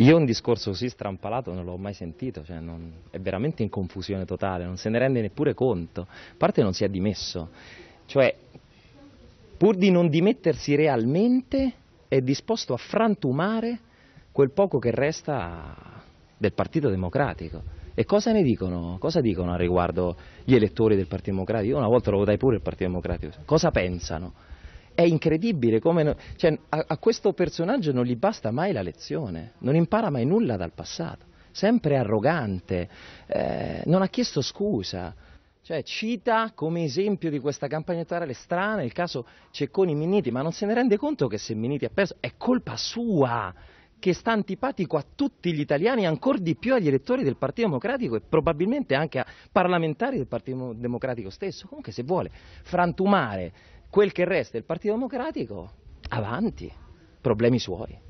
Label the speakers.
Speaker 1: Io un discorso così strampalato non l'ho mai sentito, cioè non, è veramente in confusione totale, non se ne rende neppure conto, a parte non si è dimesso, cioè pur di non dimettersi realmente è disposto a frantumare quel poco che resta del Partito Democratico. E cosa ne dicono? Cosa dicono a riguardo gli elettori del Partito Democratico? Io una volta lo votai pure il Partito Democratico. Cosa pensano? è incredibile come no, cioè, a, a, questo personaggio non gli basta mai la lezione, non impara mai nulla dal passato, sempre arrogante, eh, non ha chiesto scusa. Cioè, cita come esempio di questa campagna elettorale strana il caso Cecconi-Minniti, ma non se ne rende conto che se Minniti ha perso è colpa sua, che sta antipatico a tutti gli italiani, ancora di più agli elettori del Partito Democratico e probabilmente anche a parlamentari del Partito Democratico stesso. Comunque, se vuole frantumare Quel che resta del Partito Democratico, avanti, problemi suoi.